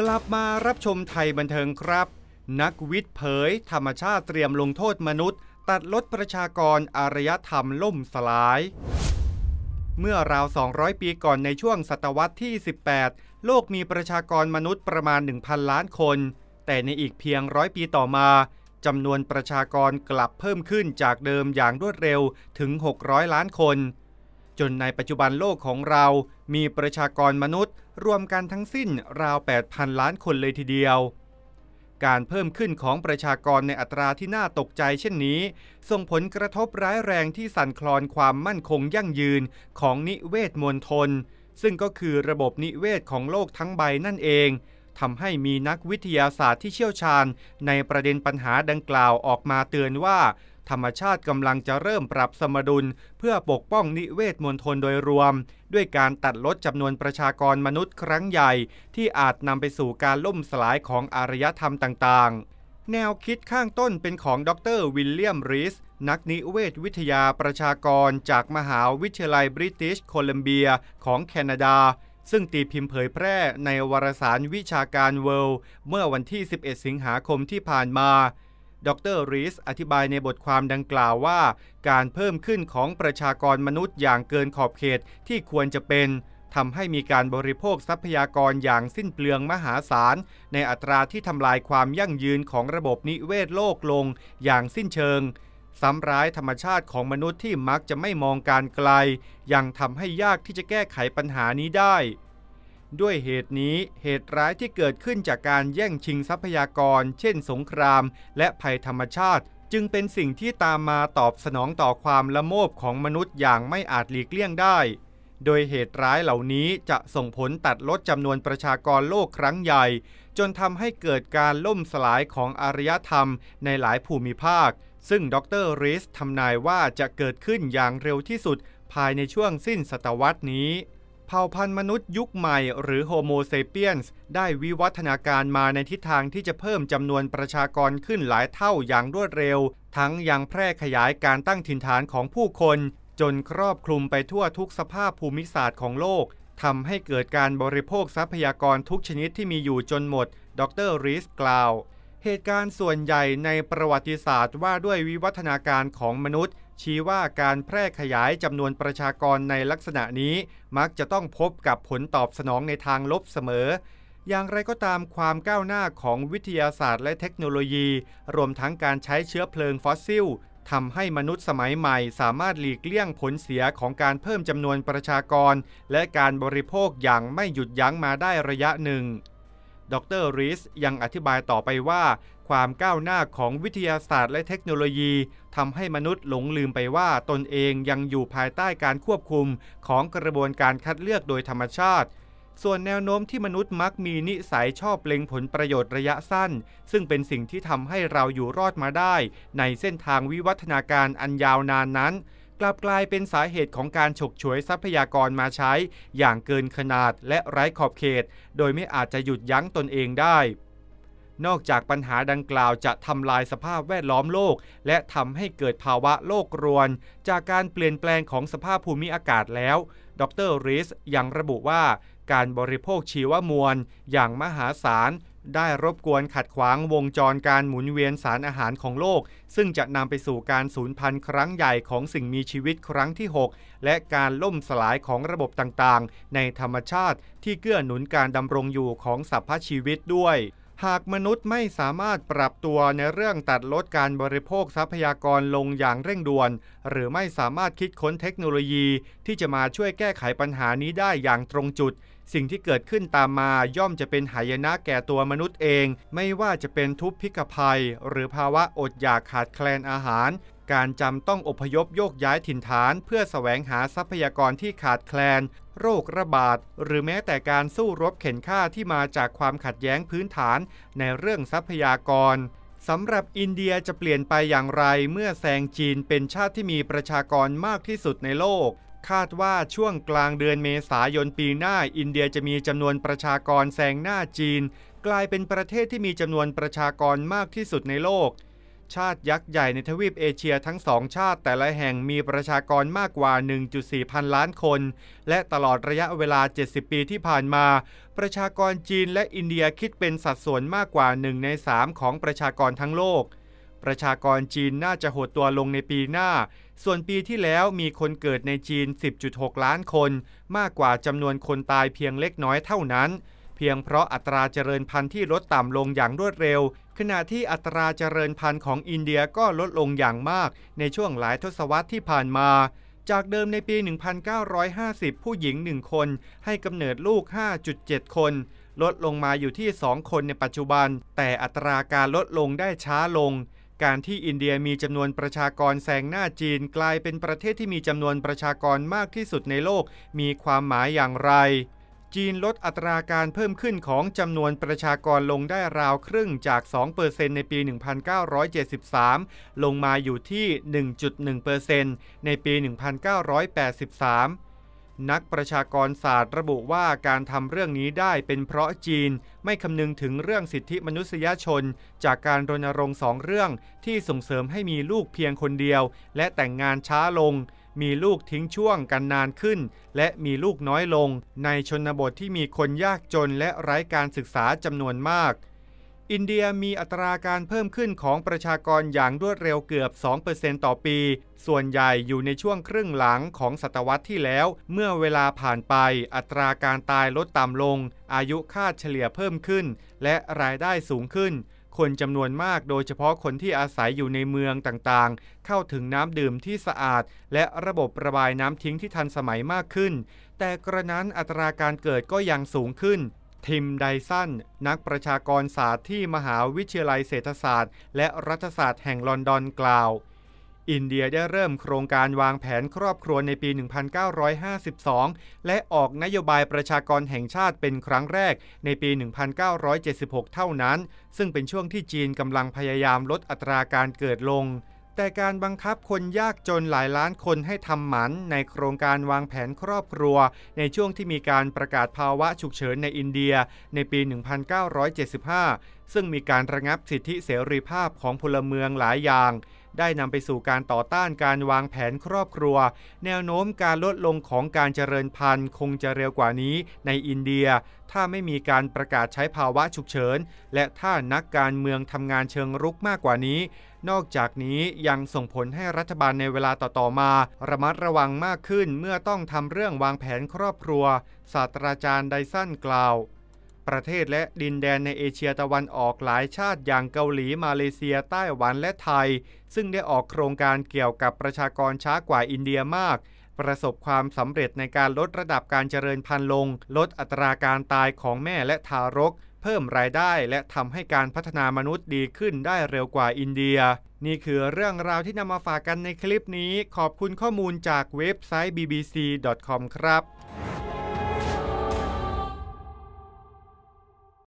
กลับมารับชมไทยบันเทิงครับ นักวิทย์เผย ธรรมชาติเตรียมลงโทษมนุษย์ ตัดลดประชากรอารยธรรมล่มสลาย เมื่อราว 200 ปีก่อนในช่วงศตวรรษที่ 18 โลกมีประชากรมนุษย์ประมาณ 1,000 ล้านคน แต่ในอีกเพียงร้อยปีต่อมาจำนวนประชากรกลับเพิ่มขึ้นจากเดิมอย่างรวดเร็วถึง 600 ล้านคน จนในปัจจุบันโลกของเรามีประชากรมนุษย์รวมกันทั้งสิ้นราว 8,000 ล้านคนเลยทีเดียว การเพิ่มขึ้นของประชากรในอัตราที่น่าตกใจเช่นนี้ ส่งผลกระทบร้ายแรงที่สั่นคลอนความมั่นคงยั่งยืนของนิเวศมวลทน ซึ่งก็คือระบบนิเวศของโลกทั้งใบนั่นเองทำให้มีนักวิทยาศาสตร์ที่เชี่ยวชาญในประเด็นปัญหาดังกล่าวออกมาเตือนว่าธรรมชาติกำลังจะเริ่มปรับสมดุล เพื่อปกป้องนิเวศมวลทนโดยรวม ด้วยการตัดลดจำนวนประชากรมนุษย์ครั้งใหญ่ ที่อาจนำไปสู่การล่มสลายของอารยธรรมต่างๆ แนวคิดข้างต้นเป็นของดรวิลเลียมริสนักนิเวศวิทยาประชากรจากมหาวิทยาลัยบริติชโคลัมเบียของแคนาดา ซึ่งตีพิมพ์เผยแพร่ในวารสารวิชาการเวิลด์เมื่อวันที่ 11 สิงหาคมที่ผ่านมาดรรีสอธิบายในบทความดังกล่าวว่า การเพิ่มขึ้นของประชากรมนุษย์อย่างเกินขอบเขตที่ควรจะเป็นทำให้มีการบริโภคทรัพยากรอย่างสิ้นเปลืองมหาศาลในอัตราที่ทำลายความยั่งยืนของระบบนิเวศโลกลง อย่างสิ้นเชิงซ้ำร้ายธรรมชาติของมนุษย์ที่มักจะไม่มองการไกล ยังทำให้ยากที่จะแก้ไขปัญหานี้ได้ด้วยเหตุนี้เหตุร้ายที่เกิดขึ้นจากการแย่งชิงทรัพยากร เช่นสงครามและภัยธรรมชาติ จึงเป็นสิ่งที่ตามมาตอบสนองต่อความละโมบของมนุษย์อย่างไม่อาจหลีกเลี่ยงได้ โดยเหตุร้ายเหล่านี้จะส่งผลตัดลดจำนวนประชากรโลกครั้งใหญ่ จนทำให้เกิดการล่มสลายของอารยธรรมในหลายภูมิภาค ซึ่งดรริสทำนายว่าจะเกิดขึ้นอย่างเร็วที่สุด ภายในช่วงสิ้นศตวรรษนี้เผ่าพันธุ์มนุษย์ยุคใหม่ หรือโฮโมเซเปียนส์ได้วิวัฒนาการมาในทิศทางที่จะเพิ่มจำนวนประชากรขึ้นหลายเท่าอย่างรวดเร็ว ทั้งยังแพร่ขยายการตั้งถิ่นฐานของผู้คน จนครอบคลุมไปทั่วทุกสภาพภูมิศาสตร์ของโลกทำให้เกิดการบริโภคทรัพยากรทุกชนิดที่มีอยู่จนหมด ดรริสกล่าวเหตุการณ์ส่วนใหญ่ในประวัติศาสตร์ว่าด้วยวิวัฒนาการของมนุษย์ชี้ว่าการแพร่ขยายจำนวนประชากรในลักษณะนี้มักจะต้องพบกับผลตอบสนองในทางลบเสมอ อย่างไรก็ตามความก้าวหน้าของวิทยาศาสตร์และเทคโนโลยีรวมทั้งการใช้เชื้อเพลิงฟอสซิลทำให้มนุษย์สมัยใหม่สามารถหลีกเลี่ยงผลเสียของการเพิ่มจำนวนประชากรและการบริโภคอย่างไม่หยุดยั้งมาได้ระยะหนึ่งดรริสยังอธิบายต่อไปว่า ความก้าวหน้าของวิทยาศาสตร์และเทคโนโลยีทำให้มนุษย์หลงลืมไปว่าตนเองยังอยู่ภายใต้การควบคุมของกระบวนการคัดเลือกโดยธรรมชาติ ส่วนแนวโน้มที่มนุษย์มักมีนิสัยชอบเล็งผลประโยชน์ระยะสั้น ซึ่งเป็นสิ่งที่ทำให้เราอยู่รอดมาได้ในเส้นทางวิวัฒนาการอันยาวนานนั้นกลับกลายเป็นสาเหตุของการฉกฉวยทรัพยากรมาใช้ อย่างเกินขนาดและไร้ขอบเขต โดยไม่อาจจะหยุดยั้งตนเองได้ นอกจากปัญหาดังกล่าวจะทำลายสภาพแวดล้อมโลก และทำให้เกิดภาวะโลกรวน จากการเปลี่ยนแปลงของสภาพภูมิอากาศแล้ว ดรริสยังระบุว่า การบริโภคชีวมวลอย่างมหาศาลได้รบกวนขัดขวางวงจรการหมุนเวียนสารอาหารของโลก ซึ่งจะนำไปสู่การสูญพันธุ์ครั้งใหญ่ของสิ่งมีชีวิตครั้งที่ 6 และการล่มสลายของระบบต่าง ๆ ในธรรมชาติที่เกื้อหนุนการดำรงอยู่ของสรรพชีวิตด้วยหากมนุษย์ไม่สามารถปรับตัวในเรื่องตัดลดการบริโภคทรัพยากรลงอย่างเร่งด่วน หรือไม่สามารถคิดค้นเทคโนโลยี ที่จะมาช่วยแก้ไขปัญหานี้ได้อย่างตรงจุด สิ่งที่เกิดขึ้นตามมาย่อมจะเป็นหายนะแก่ตัวมนุษย์เอง ไม่ว่าจะเป็นทุพพิกภัย หรือภาวะอดอยากขาดแคลนอาหารการจำต้องอพยพโยกย้ายถิ่นฐานเพื่อสแสวงหาทรัพยากรที่ขาดแคลน โรคระบาดหรือแม้แต่การสู้รบเข็นฆ่าที่มาจากความขัดแย้งพื้นฐานในเรื่องทรัพยากรสำหรับอินเดียจะเปลี่ยนไปอย่างไรเมื่อแซงจีนเป็นชาติที่มีประชากรมากที่สุดในโลก คาดว่าช่วงกลางเดือนเมษายนปีหน้าอินเดียจะมีจำนวนประชากรแซงหน้าจีน กลายเป็นประเทศที่มีจำนวนประชากรมากที่สุดในโลกชาติยักษ์ใหญ่ในทวีปเอเชียทั้งสองชาติแต่ละแห่งมีประชากรมากกว่า 1.4 พันล้านคน และตลอดระยะเวลา 70 ปีที่ผ่านมา ประชากรจีนและอินเดียคิดเป็นสัดส่วนมากกว่า1ใน3 ของประชากรทั้งโลก ประชากรจีนน่าจะหดตัวลงในปีหน้า ส่วนปีที่แล้วมีคนเกิดในจีน 10.6 ล้านคน มากกว่าจำนวนคนตายเพียงเล็กน้อยเท่านั้นเพียงเพราะอัตราเจริญพันธุ์ที่ลดต่ำลงอย่างรวดเร็ว ขณะที่อัตราเจริญพันธุ์ของอินเดียก็ลดลงอย่างมากในช่วงหลายทศวรรษที่ผ่านมา จากเดิมในปี 1950 ผู้หญิง1คนให้กำเนิดลูก 5.7 คน ลดลงมาอยู่ที่ 2 คนในปัจจุบัน แต่อัตราการลดลงได้ช้าลง การที่อินเดียมีจำนวนประชากรแซงหน้าจีนกลายเป็นประเทศที่มีจำนวนประชากรมากที่สุดในโลกมีความหมายอย่างไรจีนลดอัตราการเพิ่มขึ้นของจำนวนประชากรลงได้ราวครึ่งจาก 2%ในปี 1973 ลงมาอยู่ที่ 1.1%ในปี 1983 นักประชากรศาสตร์ระบุว่าการทำเรื่องนี้ได้เป็นเพราะจีนไม่คำนึงถึงเรื่องสิทธิมนุษยชนจากการรณรงค์สองเรื่องที่ส่งเสริมให้มีลูกเพียงคนเดียวและแต่งงานช้าลงมีลูกทิ้งช่วงกันนานขึ้น และมีลูกน้อยลง ในชนบทที่มีคนยากจนและไร้การศึกษาจำนวนมาก อินเดียมีอัตราการเพิ่มขึ้นของประชากรอย่างรวดเร็วเกือบ 2%ต่อปี ส่วนใหญ่อยู่ในช่วงครึ่งหลังของศตวรรษที่แล้ว เมื่อเวลาผ่านไป อัตราการตายลดต่ำลง อายุคาดเฉลี่ยเพิ่มขึ้น และรายได้สูงขึ้นคนจำนวนมากโดยเฉพาะคนที่อาศัยอยู่ในเมืองต่างๆ เข้าถึงน้ำดื่มที่สะอาด และระบบระบายน้ำทิ้งที่ทันสมัยมากขึ้น แต่กระนั้นอัตราการเกิดก็ยังสูงขึ้น ทิมไดสันนักประชากรศาสตร์ที่มหาวิทยาลัยเศรษฐศาสตร์และรัฐศาสตร์แห่งลอนดอนกล่าวอินเดียได้เริ่มโครงการวางแผนครอบครัวในปี 1952 และออกนโยบายประชากรแห่งชาติเป็นครั้งแรกในปี 1976 เท่านั้น ซึ่งเป็นช่วงที่จีนกำลังพยายามลดอัตราการเกิดลง แต่การบังคับคนยากจนหลายล้านคนให้ทำหมันในโครงการวางแผนครอบครัว ในช่วงที่มีการประกาศภาวะฉุกเฉินในอินเดีย ในปี 1975 ซึ่งมีการระงับสิทธิเสรีภาพของพลเมืองหลายอย่างได้นำไปสู่การต่อต้านการวางแผนครอบครัว แนวโน้มการลดลงของการเจริญพันธุ์คงจะเร็วกว่านี้ในอินเดียถ้าไม่มีการประกาศใช้ภาวะฉุกเฉินและถ้านักการเมืองทำงานเชิงรุกมากกว่านี้ นอกจากนี้ยังส่งผลให้รัฐบาลในเวลาต่อ ๆ มา ระมัดระวังมากขึ้นเมื่อต้องทำเรื่องวางแผนครอบครัว ศาสตราจารย์ไดสันกล่าวประเทศและดินแดนในเอเชียตะวันออกหลายชาติอย่างเกาหลีมาเลเซียใต้หวันและไทย ซึ่งได้ออกโครงการเกี่ยวกับประชากรช้ากว่าอินเดียมาก ประสบความสำเร็จในการลดระดับการเจริญพันธุ์ลง ลดอัตราการตายของแม่และทารก เพิ่มรายได้และทำให้การพัฒนามนุษย์ดีขึ้นได้เร็วกว่าอินเดีย นี่คือเรื่องราวที่นำมาฝากกันในคลิปนี้ขอบคุณข้อมูลจากเว็บไซต์ bbc.com ครับ